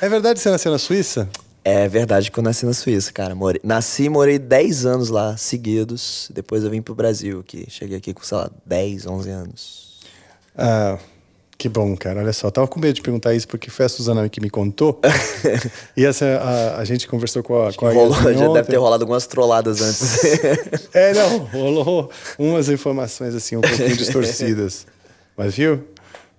É verdade que você nasceu na Suíça? É verdade que eu nasci na Suíça, cara. More... Nasci e morei 10 anos lá seguidos. Depois eu vim pro Brasil, que cheguei aqui com, sei lá, 10, 11 anos. Ah, que bom, cara. Olha só, eu tava com medo de perguntar isso porque foi a Suzana que me contou. e essa, a, a, gente conversou com a, com a rolou, Já ontem. deve ter rolado algumas trolladas antes. é, não, rolou umas informações assim um pouquinho distorcidas. Mas viu?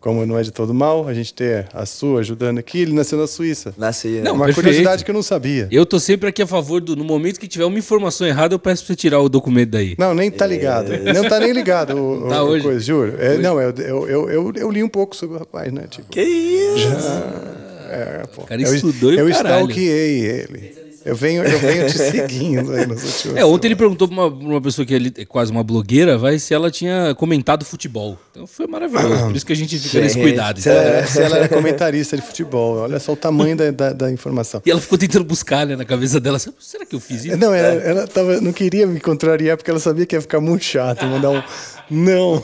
como não é de todo mal, a gente ter a sua ajudando aqui. Ele nasceu na Suíça. Nasci. É. Não, uma perfeito. curiosidade que eu não sabia. Eu tô sempre aqui a favor do. No momento que tiver uma informação errada, eu peço pra você tirar o documento daí. Não, nem tá ligado. É... Não tá nem ligado o, tá o, hoje. Coisa, juro. É, Não, eu, eu, eu, eu, eu li um pouco sobre o rapaz, né? Tipo, que isso! Já, é, pô, o cara eu, estudou eu, e o Eu caralho. stalkeei ele. Eu venho, eu venho te seguindo aí nas últimas. É, ontem ele perguntou pra uma, uma pessoa que é, é quase uma blogueira, vai, se ela tinha comentado futebol. Então foi maravilhoso. Por isso que a gente fica nesse cuidado. Se, se ela era comentarista de futebol, olha só o tamanho da, da, da, informação. E ela ficou tentando buscar né, na cabeça dela. Será que eu fiz isso? Não, ela, é. ela tava, não queria me contrariar porque ela sabia que ia ficar muito chato, mandar um. Não!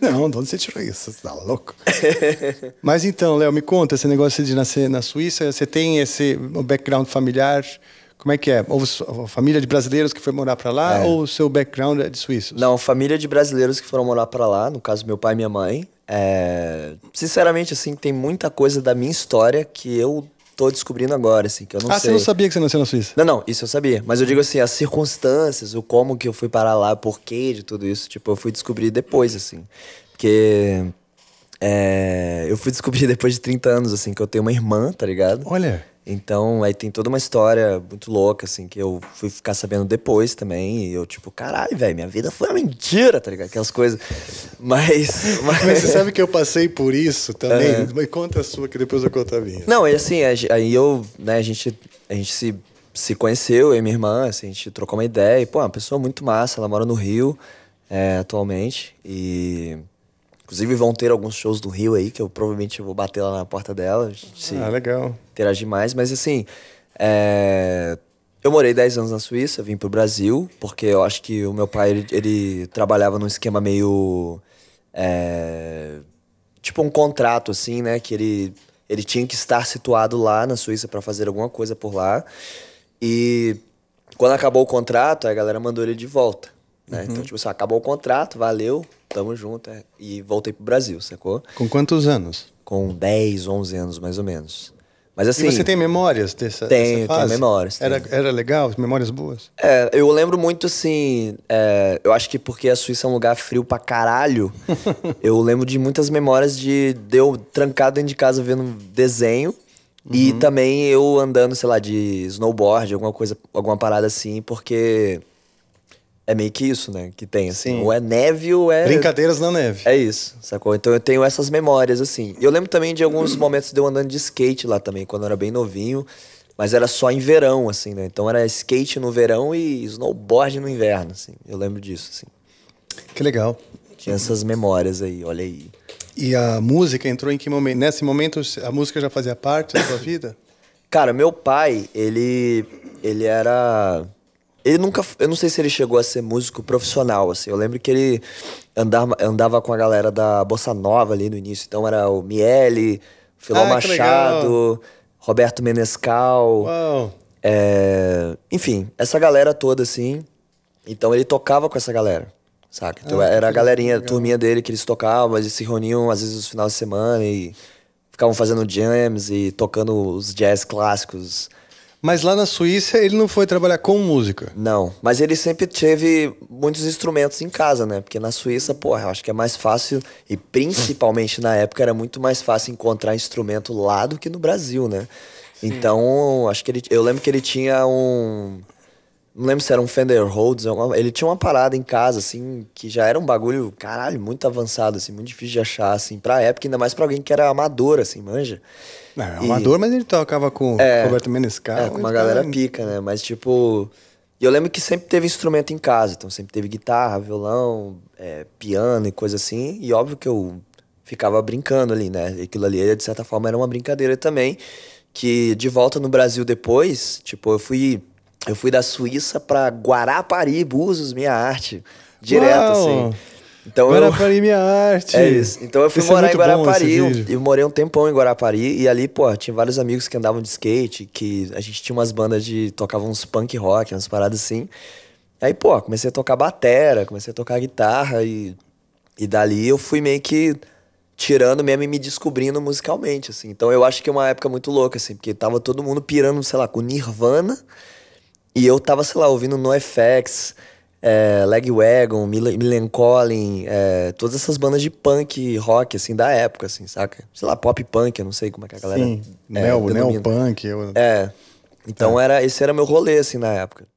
Não, de onde você tirou isso? Você tá louco? Mas então, Léo, me conta, esse negócio de nascer na Suíça, você tem esse background familiar? Como é que é? Ou família de brasileiros que foi morar para lá, é. ou o seu background é de suíços? Não, família de brasileiros que foram morar para lá, no caso meu pai e minha mãe. É... Sinceramente, assim, tem muita coisa da minha história que eu tô descobrindo agora, assim, que eu não ah, sei. Ah, você não sabia que você nasceu na Suíça? Não, não, isso eu sabia. Mas eu digo assim, as circunstâncias, o como que eu fui parar lá, o porquê de tudo isso, tipo, eu fui descobrir depois, assim. Porque. É, eu fui descobrir depois de 30 anos, assim, que eu tenho uma irmã, tá ligado? Olha. Então, aí tem toda uma história muito louca, assim, que eu fui ficar sabendo depois também. E eu, tipo, caralho, velho, minha vida foi uma mentira, tá ligado? Aquelas coisas. Mas, mas. mas você sabe que eu passei por isso também? Mas conta a sua, que depois eu conto a minha. Não, e assim, aí eu, né, a gente, a gente se, se conheceu, eu e minha irmã, assim, a gente trocou uma ideia. E, pô, é uma pessoa muito massa, ela mora no Rio é, atualmente. E Inclusive vão ter alguns shows do Rio aí, que eu provavelmente vou bater lá na porta dela. Se ah, legal. Interagir mais, mas assim. É... Eu morei 10 anos na Suíça, vim pro Brasil, porque eu acho que o meu pai, ele, ele trabalhava num esquema meio. É... Tipo um contrato, assim, né? Que ele, ele tinha que estar situado lá na Suíça para fazer alguma coisa por lá. E quando acabou o contrato, a galera mandou ele de volta. Né? Então, uhum. Então, tipo assim, acabou o contrato, valeu, tamo junto. É, e voltei pro Brasil, sacou? Com quantos anos? Com 10, 11 anos, mais ou menos. Mas assim. E você tem memórias dessa, tenho, dessa fase? Tenho memórias. Tenho. Era, era legal? Memórias boas? É, eu lembro muito assim. É, eu acho que porque a Suíça é um lugar frio pra caralho, eu lembro de muitas memórias de, de eu trancado dentro de casa vendo desenho. Uhum. E também eu andando, sei lá, de snowboard, alguma coisa, alguma parada assim, porque é meio que isso, né? Que tem, assim. Sim. Ou é neve ou é. Brincadeiras na neve. É isso, sacou? Então eu tenho essas memórias, assim. E eu lembro também de alguns momentos de eu andando de skate lá também, quando eu era bem novinho. Mas era só em verão, assim, né? Então era skate no verão e snowboard no inverno, assim. Eu lembro disso, assim. Que legal. Tinha essas memórias aí, olha aí. E a música entrou em que momento? Nesse momento a música já fazia parte da sua vida? Cara, meu pai, ele ele era ele nunca. Eu não sei se ele chegou a ser músico profissional, assim. Eu lembro que ele andava, andava com a galera da Bossa Nova ali no início. Então era o Miele, Filó ah, Machado, Roberto Menescal. É, enfim, essa galera toda, assim. Então ele tocava com essa galera, saca? Então ah, era a galerinha, a turminha dele que eles tocavam, eles se reuniam às vezes nos finais de semana e ficavam fazendo jams e tocando os jazz clássicos mas lá na Suíça ele não foi trabalhar com música. Não, mas ele sempre teve muitos instrumentos em casa, né? Porque na Suíça, porra, eu acho que é mais fácil, e principalmente na época era muito mais fácil encontrar instrumento lá do que no Brasil, né? Sim. Então, acho que ele. Eu lembro que ele tinha um não lembro se era um Fender Rhodes. Ele tinha uma parada em casa, assim, que já era um bagulho, caralho, muito avançado, assim, muito difícil de achar, assim, pra época, ainda mais pra alguém que era amador, assim, manja. é amador, e... mas ele tocava com é, Roberto Menescal. É, com uma galera pica, né? Mas, tipo... E eu lembro que sempre teve instrumento em casa, então sempre teve guitarra, violão, é, piano e coisa assim. E óbvio que eu ficava brincando ali, né? Aquilo ali, de certa forma, era uma brincadeira também. Que de volta no Brasil depois, tipo, eu fui eu fui da Suíça para Guarapari, Búzios, minha arte. Direto, Uau. assim. Então Guarapari, eu... minha arte. É isso. Então eu fui é Esse morar é em Guarapari. E eu, morei um tempão em Guarapari. E ali, pô, tinha vários amigos que andavam de skate, que a gente tinha umas bandas de. tocavam uns punk rock, umas paradas assim. Aí, pô, comecei a tocar batera, comecei a tocar guitarra e. E dali eu fui meio que tirando mesmo e me descobrindo musicalmente, assim. Então eu acho que é uma época muito louca, assim, porque tava todo mundo pirando, sei lá, com Nirvana. E eu tava, sei lá, ouvindo NoFX, é, Lagwagon, Millen Collin, é, todas essas bandas de punk, rock, assim, da época, assim, saca? Sei lá, pop punk, eu não sei como é que a galera... Sim, é, neo, neopunk. Eu... É, então é. Era, esse era meu rolê, assim, na época.